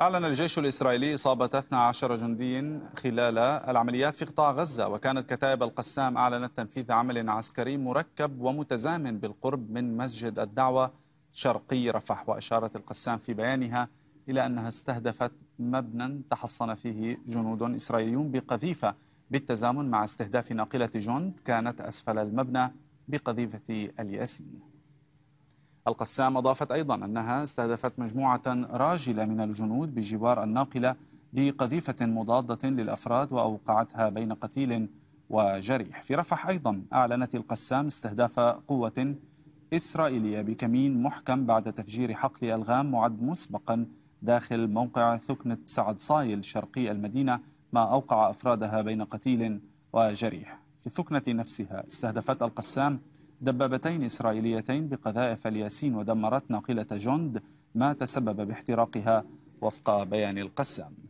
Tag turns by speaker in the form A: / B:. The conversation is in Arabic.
A: أعلن الجيش الإسرائيلي إصابة 12 جندي خلال العمليات في قطاع غزة وكانت كتائب القسام أعلنت تنفيذ عمل عسكري مركب ومتزامن بالقرب من مسجد الدعوة شرقي رفح وأشارت القسام في بيانها إلى أنها استهدفت مبنى تحصن فيه جنود إسرائيليون بقذيفة بالتزامن مع استهداف ناقلة جند كانت أسفل المبنى بقذيفة الياسين القسام أضافت أيضا أنها استهدفت مجموعة راجلة من الجنود بجوار الناقلة بقذيفة مضادة للأفراد وأوقعتها بين قتيل وجريح في رفح أيضا أعلنت القسام استهداف قوة إسرائيلية بكمين محكم بعد تفجير حقل ألغام معد مسبقا داخل موقع ثكنة سعد صايل شرقي المدينة ما أوقع أفرادها بين قتيل وجريح في الثكنة نفسها استهدفت القسام دبابتين إسرائيليتين بقذائف الياسين ودمرت ناقلة جند ما تسبب باحتراقها وفق بيان القسام